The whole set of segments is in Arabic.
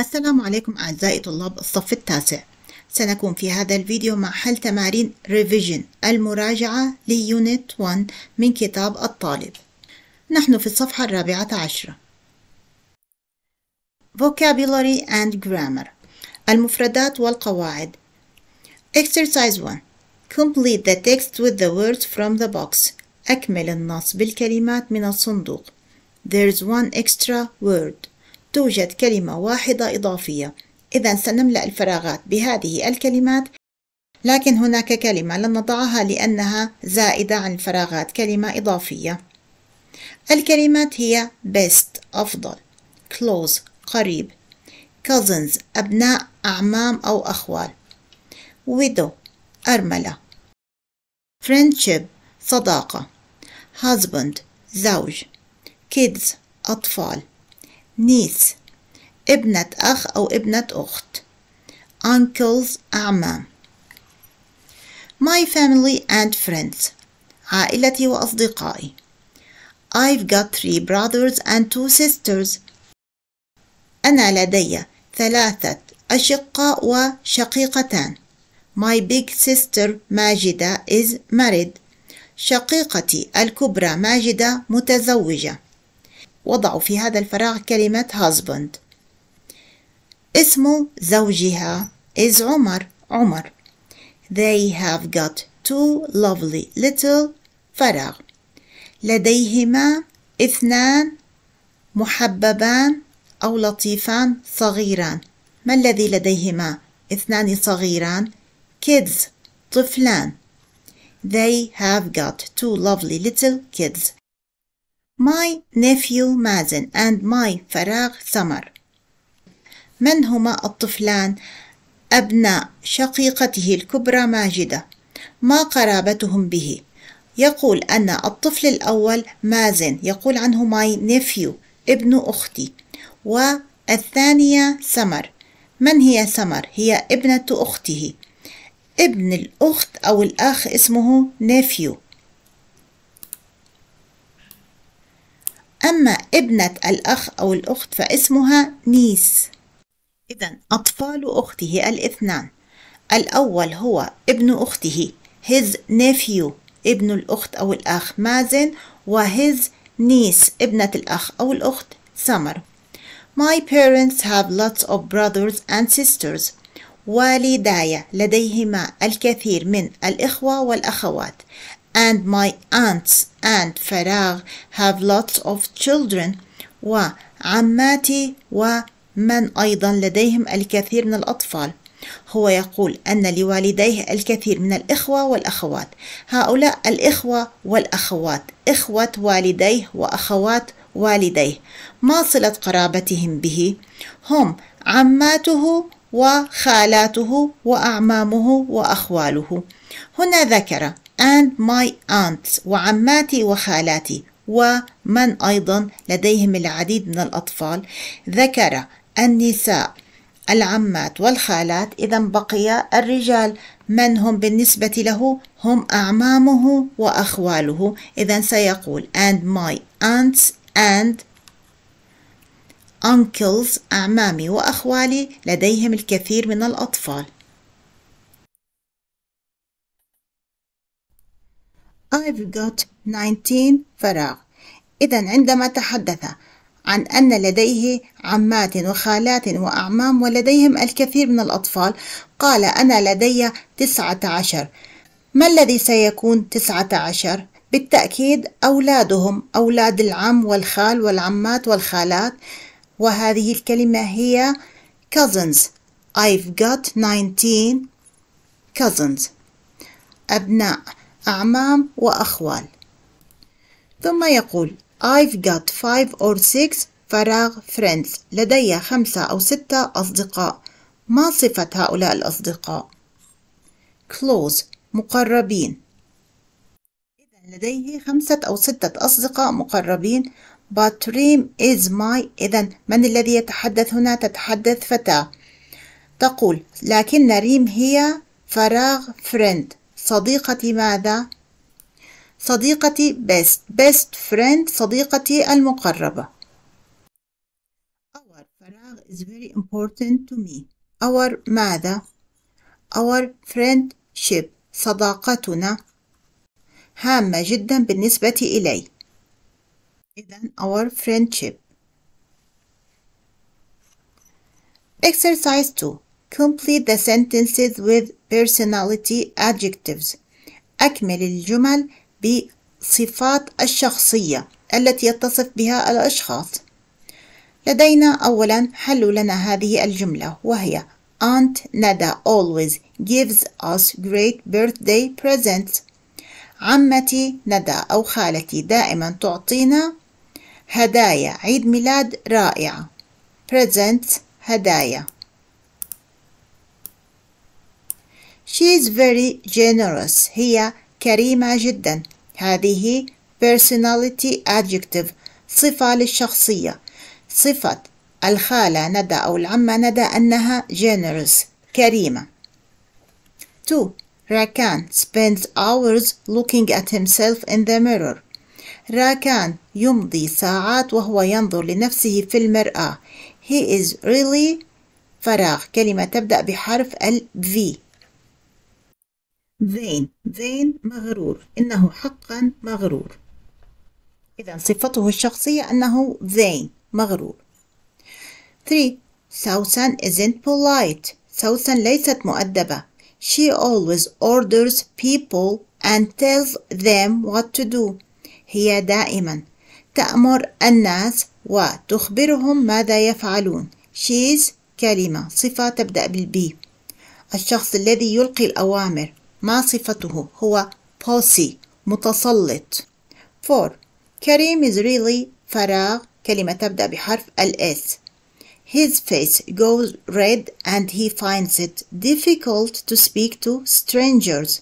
السلام عليكم أعزائي طلاب الصف التاسع سنكون في هذا الفيديو مع حل تمارين Revision المراجعة ليونت 1 من كتاب الطالب نحن في الصفحة الرابعة عشرة Vocabulary and Grammar المفردات والقواعد Exercise 1 Complete the text with the words from the box أكمل النص بالكلمات من الصندوق There's one extra word توجد كلمة واحدة إضافية إذا سنملأ الفراغات بهذه الكلمات لكن هناك كلمة لن نضعها لأنها زائدة عن الفراغات كلمة إضافية الكلمات هي best أفضل close قريب cousins أبناء أعمام أو أخوال widow أرملة friendship صداقة husband زوج kids أطفال نيس ابنة أخ أو ابنة أخت uncles أعمام my family and friends عائلتي وأصدقائي I've got three brothers and two sisters أنا لدي ثلاثة أشقاء وشقيقتان My big sister ماجدة is married شقيقتي الكبرى ماجدة متزوجة وضعوا في هذا الفراغ كلمة husband اسم زوجها is عمر عمر They have got two lovely little فراغ لديهما اثنان محببان أو لطيفان صغيران ما الذي لديهما؟ اثنان صغيران kids طفلان They have got two lovely little kids my nephew مازن and my فراغ ثمر من هما الطفلان أبناء شقيقته الكبرى ماجدة ما قرابتهم به يقول أن الطفل الأول مازن يقول عنه ماي نيفيو ابن أختي والثانية سمر من هي سمر؟ هي ابنة أخته ابن الأخت أو الأخ اسمه نيفيو أما ابنة الأخ أو الأخت فاسمها نيس إذا أطفال أخته الاثنان الأول هو ابن أخته his nephew ابن الأخت أو الأخ مازن و his niece ابنة الأخ أو الأخت سمر My parents have lots of brothers and sisters والداي لديهما الكثير من الإخوة والأخوات and my aunts and فراغ have lots of children وعماتي ومن أيضا لديهم الكثير من الأطفال هو يقول أن لوالديه الكثير من الإخوة والأخوات هؤلاء الإخوة والأخوات إخوة والديه وأخوات والديه ما صلة قرابتهم به؟ هم عماته وخالاته وأعمامه وأخواله هنا ذكر and my aunts وعماتي وخالاتي ومن أيضا لديهم العديد من الأطفال ذكر النساء العمات والخالات إذا بقي الرجال من هم بالنسبة له هم أعمامه وأخواله إذا سيقول and my aunts and uncles أعمامي وأخوالي لديهم الكثير من الأطفال I've got 19 فراغ إذا عندما تحدث عن أن لديه عمات وخالات وأعمام ولديهم الكثير من الأطفال قال أنا لدي تسعة عشر ما الذي سيكون تسعة عشر؟ بالتأكيد أولادهم أولاد العم والخال والعمات والخالات وهذه الكلمة هي cousins I've got 19 cousins أبناء أعمام وأخوال ثم يقول I've got five or six فراغ friends لدي خمسة أو ستة أصدقاء ما صفة هؤلاء الأصدقاء؟ close مقربين إذا لديه خمسة أو ستة أصدقاء مقربين but Reem is my إذا من الذي يتحدث هنا تتحدث فتاة تقول لكن ريم هي فراغ friend صديقتي ماذا؟ صديقتي best best friend صديقتي المقربة our فراغ is very important to me our ماذا؟ our friendship صداقتنا هامة جدا بالنسبة إلي إذا our friendship Exercise 2 Complete the sentences with personality adjectives أكمل الجمل بصفات الشخصية التي يتصف بها الأشخاص لدينا أولا حلوا لنا هذه الجملة وهي Aunt Nada always gives us great birthday presents عمتي ندى أو خالتي دائما تعطينا هدايا عيد ميلاد رائعة presents هدايا She is very generous. هي كريمة جدا. هذه personality adjective صفة للشخصية. صفة الخالة ندى أو العمة ندى أنها generous كريمة. 2. Rakan spends hours looking at himself in the mirror. راكان يمضي ساعات وهو ينظر لنفسه في المرآة. He is really فراغ كلمة تبدأ بحرف ال V ذين ذين مغرور إنه حقا مغرور إذا صفته الشخصية أنه ذين مغرور 3 Susan isn't polite Susan ليست مؤدبة She always orders people and tells them what to do هي دائما تأمر الناس وتخبرهم ماذا يفعلون She's كلمة صفة تبدأ بالبي الشخص الذي يلقي الأوامر ما صفته هو بوسي متسلط 4 كريم is really فراغ كلمة تبدأ بحرف الاس His face goes red and he finds it difficult to speak to strangers.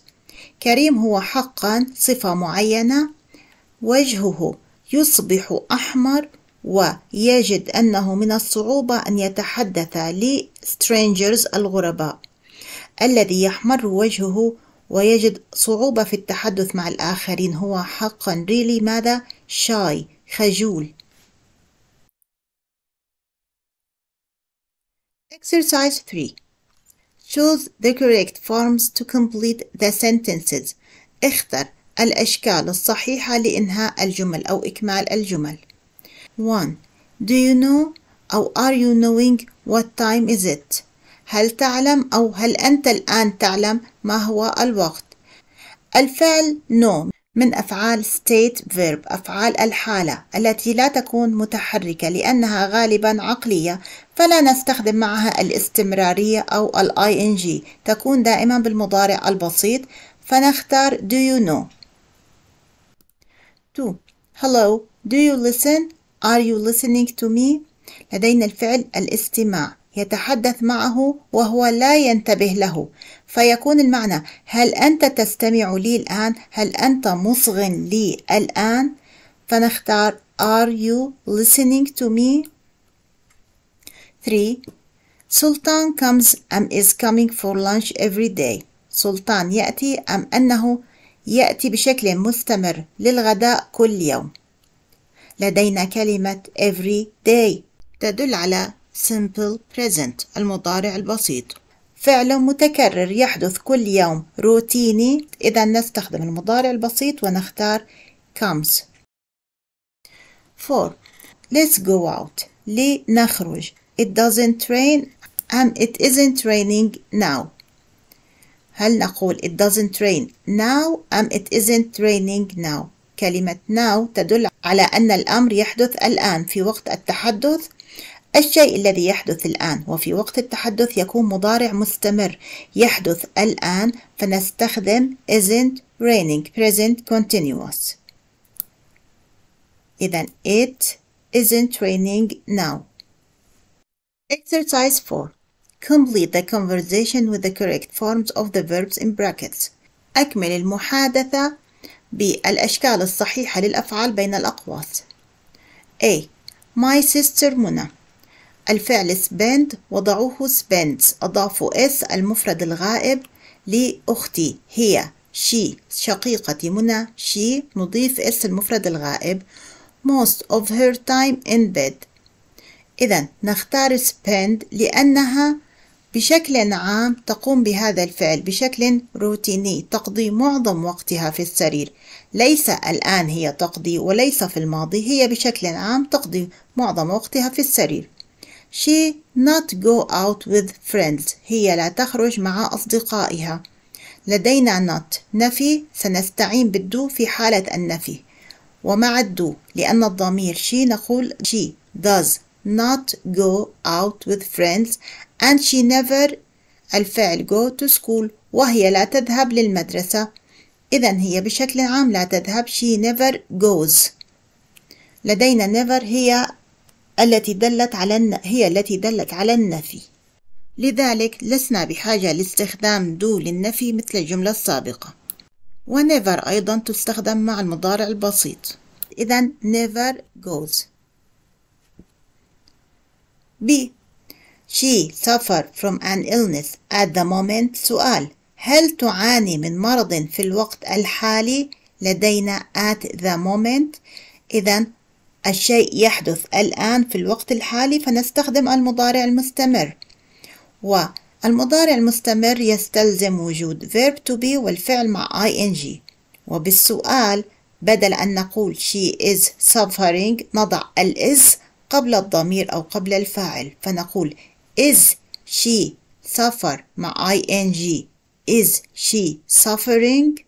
كريم هو حقا صفة معينة وجهه يصبح أحمر ويجد أنه من الصعوبة أن يتحدث لسترينجرز الغرباء الذي يحمر وجهه ويجد صعوبة في التحدث مع الآخرين هو حقا really ماذا شاي خجول Exercise 3 Choose the correct forms to complete the sentences اختر الأشكال الصحيحة لإنهاء الجمل أو إكمال الجمل 1. Do you know or are you knowing what time is it؟ هل تعلم أو هل أنت الآن تعلم ما هو الوقت الفعل نو من أفعال state verb أفعال الحالة التي لا تكون متحركة لأنها غالبا عقلية فلا نستخدم معها الاستمرارية أو ال ing تكون دائما بالمضارع البسيط فنختار do you know 2 hello do you listen are you listening to me لدينا الفعل الاستماع يتحدث معه وهو لا ينتبه له فيكون المعنى هل أنت تستمع لي الآن؟ هل أنت مصغ لي الآن؟ فنختار Are you listening to me? 3. Sultan comes am is coming for lunch every day. سلطان يأتي أم أنه يأتي بشكل مستمر للغداء كل يوم. لدينا كلمة every day تدل على simple present المضارع البسيط فعل متكرر يحدث كل يوم روتيني إذا نستخدم المضارع البسيط ونختار comes 4 let's go out لنخرج it doesn't rain and it isn't raining now هل نقول it doesn't rain now and it isn't raining now كلمة now تدل على أن الأمر يحدث الآن في وقت التحدث الشيء الذي يحدث الآن وفي وقت التحدث يكون مضارع مستمر يحدث الآن فنستخدم isn't raining present continuous إذا it isn't raining now Exercise 4 Complete the conversation with the correct forms of the verbs in brackets أكمل المحادثة بالأشكال الصحيحة للأفعال بين الأقواس A. My sister Muna الفعل spend وضعوه spends أضافوا اس المفرد الغائب لأختي هي she شقيقتي منى she نضيف اس المفرد الغائب most of her time in bed إذا نختار spend لأنها بشكل عام تقوم بهذا الفعل بشكل روتيني تقضي معظم وقتها في السرير ليس الآن هي تقضي وليس في الماضي هي بشكل عام تقضي معظم وقتها في السرير she not go out with friends هي لا تخرج مع أصدقائها لدينا not نفي سنستعين بالدو في حالة النفي ومع الدو لأن الضمير she نقول she does not go out with friends and she never الفعل go to school وهي لا تذهب للمدرسة إذا هي بشكل عام لا تذهب she never goes لدينا never هي التي دلت على هي التي دلت على النفي لذلك لسنا بحاجة لاستخدام do للنفي مثل الجملة السابقة ونيفر أيضا تستخدم مع المضارع البسيط إذا never goes B She suffered from an illness at the moment سؤال هل تعاني من مرض في الوقت الحالي لدينا at the moment إذا الشيء يحدث الآن في الوقت الحالي فنستخدم المضارع المستمر والمضارع المستمر يستلزم وجود verb to be والفعل مع ing وبالسؤال بدل أن نقول she is suffering نضع ال is قبل الضمير أو قبل الفاعل فنقول is she suffer مع ing is she suffering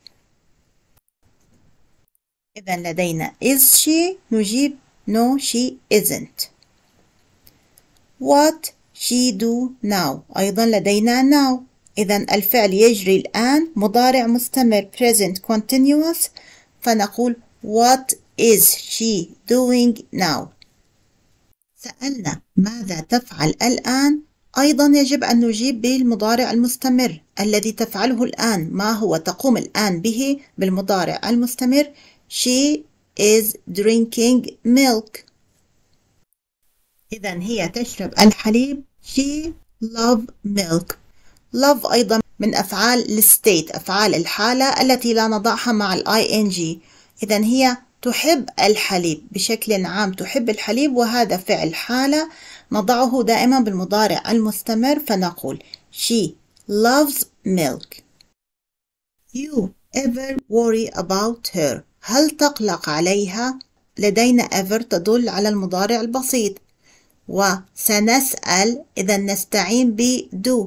إذا لدينا is she نجيب No, she isn't. What she do now أيضا لدينا now إذا الفعل يجري الآن مضارع مستمر present continuous فنقول what is she doing now سألنا ماذا تفعل الآن أيضا يجب أن نجيب بالمضارع المستمر الذي تفعله الآن ما هو تقوم الآن به بالمضارع المستمر she is drinking milk إذا هي تشرب الحليب she love milk love أيضا من أفعال الستيت أفعال الحالة التي لا نضعها مع الـ ing إذا هي تحب الحليب بشكل عام تحب الحليب وهذا فعل حالة نضعه دائما بالمضارع المستمر فنقول she loves milk you ever worry about her هل تقلق عليها لدينا ever تدل على المضارع البسيط وسنسأل إذا نستعين ب do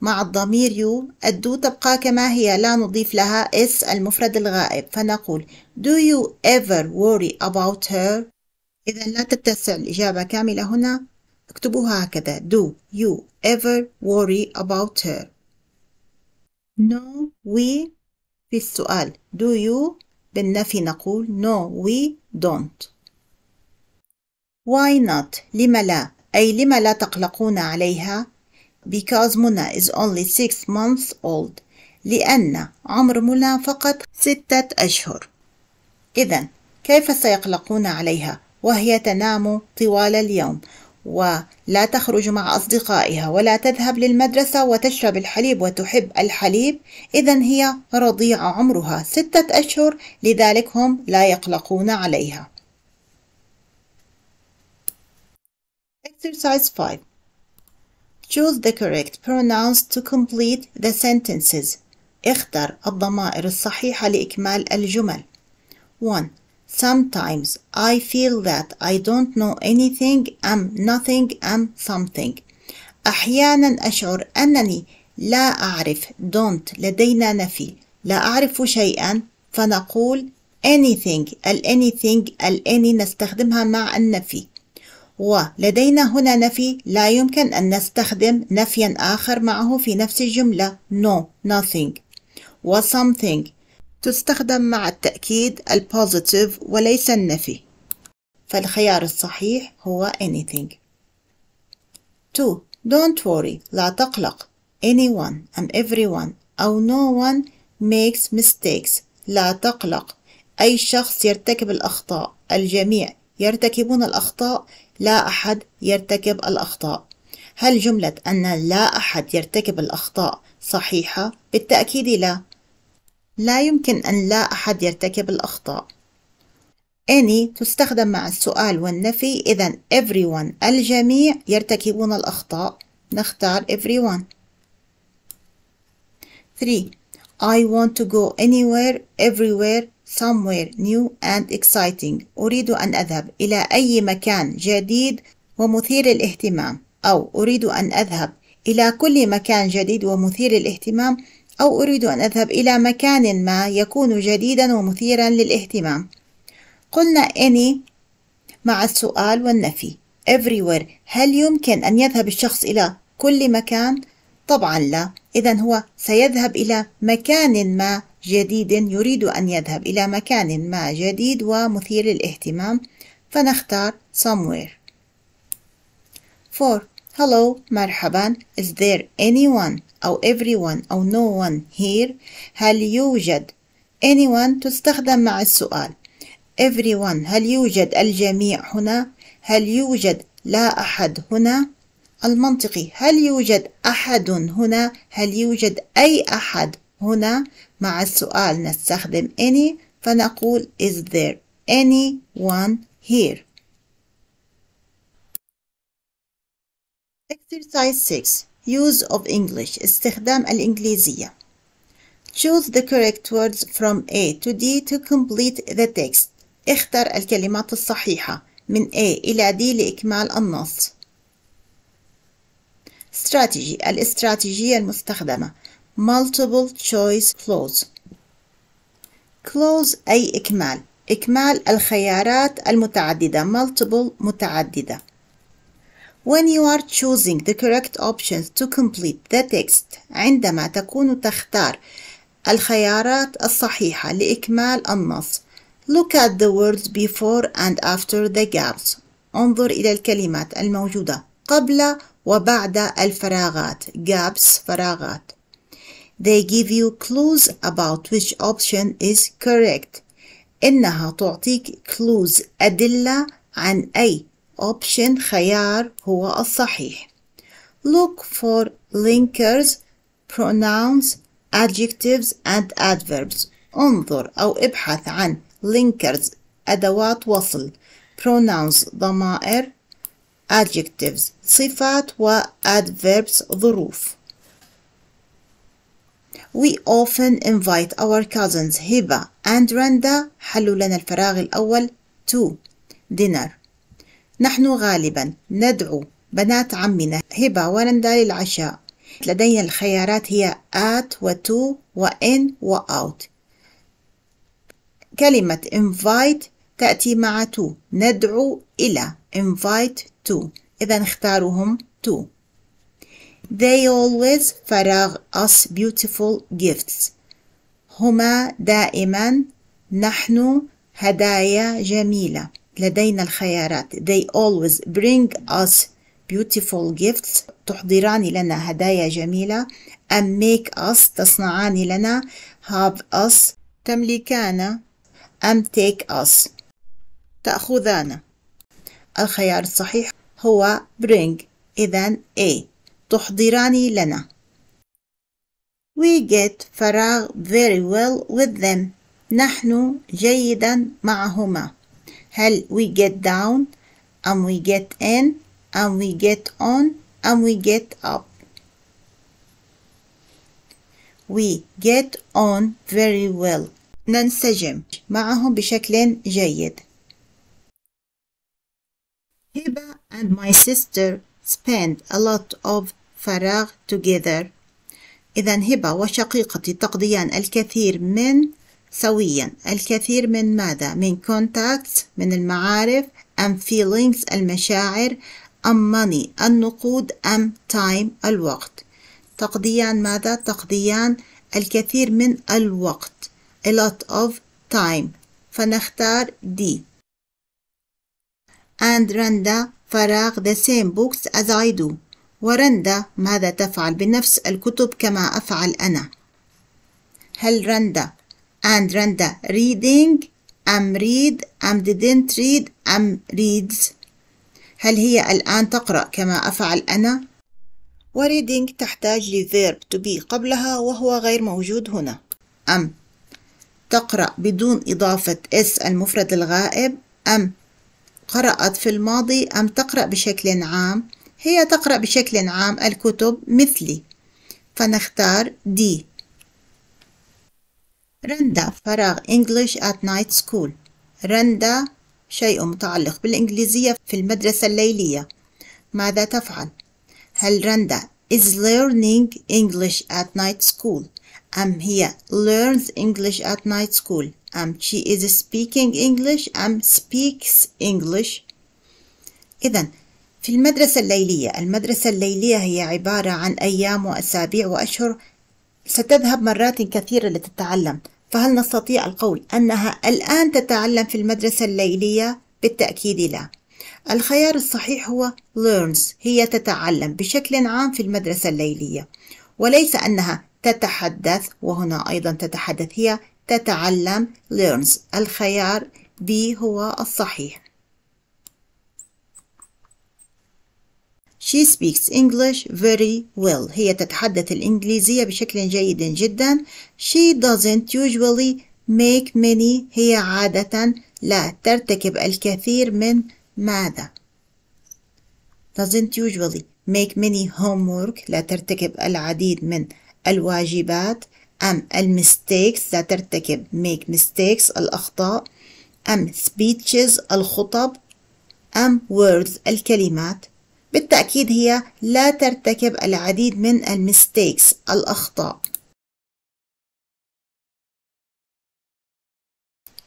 مع الضمير يو الدو تبقى كما هي لا نضيف لها اس المفرد الغائب فنقول do you ever worry about her إذا لا تتسع الإجابة كاملة هنا اكتبوها هكذا do you ever worry about her no we في السؤال do you بالنفي نقول no we don't why not لما لا أي لما لا تقلقون عليها because منى is only six months old لأن عمر منى فقط ستة أشهر إذا كيف سيقلقون عليها وهي تنام طوال اليوم ولا تخرج مع أصدقائها ولا تذهب للمدرسة وتشرب الحليب وتحب الحليب إذا هي رضيعة عمرها ستة أشهر لذلك هم لا يقلقون عليها Exercise 5 Choose the correct pronouns to complete the sentences اختر الضمائر الصحيحة لإكمال الجمل 1 Sometimes I feel that I don't know anything I'm nothing I'm something أحيانا أشعر أنني لا أعرف don't لدينا نفي لا أعرف شيئا فنقول anything ال anything ال any نستخدمها مع النفي ولدينا هنا نفي لا يمكن أن نستخدم نفيا آخر معه في نفس الجملة no nothing و something تستخدم مع التأكيد البوزيتيف وليس النفي فالخيار الصحيح هو anything 2. Don't worry لا تقلق anyone and everyone أو no one makes mistakes لا تقلق أي شخص يرتكب الأخطاء الجميع يرتكبون الأخطاء لا أحد يرتكب الأخطاء هل جملة أن لا أحد يرتكب الأخطاء صحيحة؟ بالتأكيد لا لا يمكن أن لا أحد يرتكب الأخطاء any تستخدم مع السؤال والنفي إذا everyone الجميع يرتكبون الأخطاء نختار everyone 3 I want to go anywhere everywhere somewhere new and exciting أريد أن أذهب إلى أي مكان جديد ومثير الاهتمام أو أريد أن أذهب إلى كل مكان جديد ومثير الاهتمام أو أريد أن أذهب إلى مكان ما يكون جديدا ومثيرا للاهتمام قلنا any مع السؤال والنفي everywhere هل يمكن أن يذهب الشخص إلى كل مكان؟ طبعا لا إذا هو سيذهب إلى مكان ما جديد يريد أن يذهب إلى مكان ما جديد ومثير للاهتمام فنختار somewhere 4 Hello, مرحبا. Is there anyone أو everyone أو no one here؟ هل يوجد anyone تستخدم مع السؤال everyone هل يوجد الجميع هنا؟ هل يوجد لا أحد هنا؟ المنطقي هل يوجد أحد هنا؟ هل يوجد أي أحد هنا؟ مع السؤال نستخدم any فنقول is there anyone here؟ Exercise 6 Use of English استخدام الإنجليزية Choose the correct words from A to D to complete the text اختر الكلمات الصحيحة من A إلى D لإكمال النص Strategy الاستراتيجية المستخدمة Multiple choice clause Close أي إكمال إكمال الخيارات المتعددة multiple متعددة When you are choosing the correct options to complete the text عندما تكون تختار الخيارات الصحيحة لإكمال النص Look at the words before and after the gaps انظر إلى الكلمات الموجودة قبل وبعد الفراغات gaps فراغات They give you clues about which option is correct إنها تعطيك clues أدلة عن أي option خيار هو الصحيح look for linkers pronouns adjectives and adverbs انظر أو ابحث عن linkers أدوات وصل pronouns ضمائر adjectives صفات و adverbs ظروف We often invite our cousins Hiba and Randa حلوا لنا الفراغ الأول to dinner نحن غالبا ندعو بنات عمنا هبة ورندا للعشاء لدينا الخيارات هي at و to و in و out كلمة invite تأتي مع to ندعو إلى invite to إذا اختارهم to They always فراغ us beautiful gifts هما دائما نحن هدايا جميلة لدينا الخيارات they always bring us beautiful gifts تحضران لنا هدايا جميلة and make us تصنعان لنا have us تملكان and take us تأخذان الخيار الصحيح هو bring إذا A تحضران لنا We get فراغ very well with them نحن جيدا معهما هل we get down and we get in and we get on and we get up we get on very well ننسجم معهم بشكل جيد هبة and my sister spend a lot of فراغ together إذا هبة وشقيقتي تقضيان الكثير من سويا الكثير من ماذا من contacts من المعارف and feelings المشاعر أم money النقود أم time الوقت تقضيان ماذا تقضيان الكثير من الوقت a lot of time فنختار D and Randa فراغ the same books as I do ورندا ماذا تفعل بنفس الكتب كما أفعل أنا هل رندا and Randa reading am read am didn't read am reads هل هي الآن تقرأ كما أفعل أنا؟ وريدينج تحتاج لفيرب to be قبلها وهو غير موجود هنا أم تقرأ بدون إضافة اس المفرد الغائب أم قرأت في الماضي أم تقرأ بشكل عام هي تقرأ بشكل عام الكتب مثلي فنختار دي رندا فراغ English at night school رندا شيء متعلق بالإنجليزية في المدرسة الليلية ماذا تفعل؟ هل رندا is learning English at night school أم هي learns English at night school أم she is speaking English أم speaks English إذا في المدرسة الليلية المدرسة الليلية هي عبارة عن أيام وأسابيع وأشهر ستذهب مرات كثيرة لتتعلم فهل نستطيع القول أنها الآن تتعلم في المدرسة الليلية؟ بالتأكيد لا الخيار الصحيح هو learns هي تتعلم بشكل عام في المدرسة الليلية وليس أنها تتحدث وهنا أيضا تتحدث هي تتعلم learns الخيار B هو الصحيح She speaks English very well. هي تتحدث الإنجليزية بشكل جيد جدا. She doesn't usually make many. هي عادة لا ترتكب الكثير من ماذا؟ doesn't usually make many homework لا ترتكب العديد من الواجبات أم المستيكس لا ترتكب make mistakes الأخطاء أم speeches الخطب أم words الكلمات بالتأكيد هي لا ترتكب العديد من المستيكس الأخطاء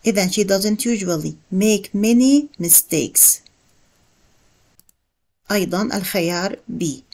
إذا she doesn't usually make many mistakes أيضا الخيار B